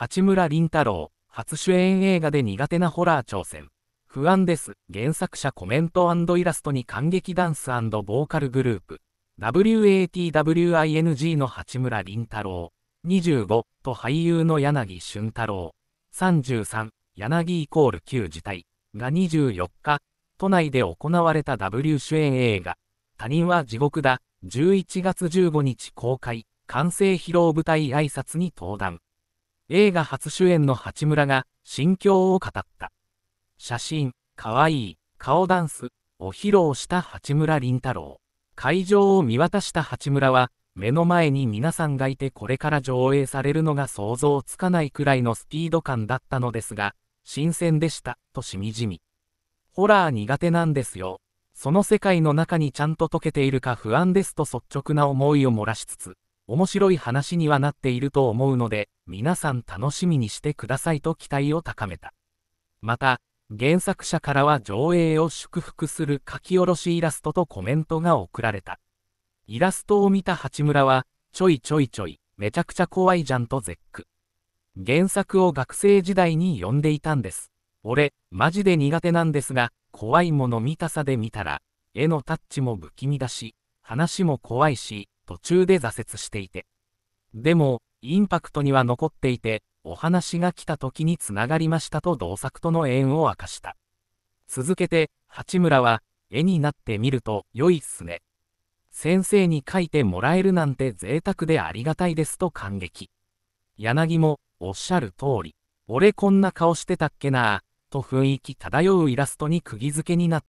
八村凛太郎、初主演映画で苦手なホラー挑戦。不安です。原作者コメントイラストに感激ダンスボーカルグループ。WATWING の八村凛太郎。25と俳優の柳俊太郎。33柳イコール旧自体が24日、都内で行われた W 主演映画。他人は地獄だ。11月15日公開。完成披露舞台挨拶に登壇。映画初主演の八村が心境を語った。写真、かわいい、顔ダンスを披露した八村林太郎。会場を見渡した八村は、目の前に皆さんがいてこれから上映されるのが想像つかないくらいのスピード感だったのですが、新鮮でした、としみじみ。ホラー苦手なんですよ。その世界の中にちゃんと溶けているか不安ですと率直な思いを漏らしつつ、面白い話にはなっていると思うので、皆さん楽しみにしてくださいと期待を高めた。また、原作者からは上映を祝福する書き下ろしイラストとコメントが送られた。イラストを見た八村は、ちょいちょいちょい、めちゃくちゃ怖いじゃんと絶句。原作を学生時代に読んでいたんです。俺、マジで苦手なんですが、怖いもの見たさで見たら、絵のタッチも不気味だし、話も怖いし、途中で挫折していて。でも、インパクトには残っていて、お話が来た時につながりましたと同作との縁を明かした。続けて、八村は、絵になってみると良いっすね。先生に書いてもらえるなんて贅沢でありがたいですと感激。柳も、おっしゃる通り、俺こんな顔してたっけなぁ、と雰囲気漂うイラストに釘付けになった。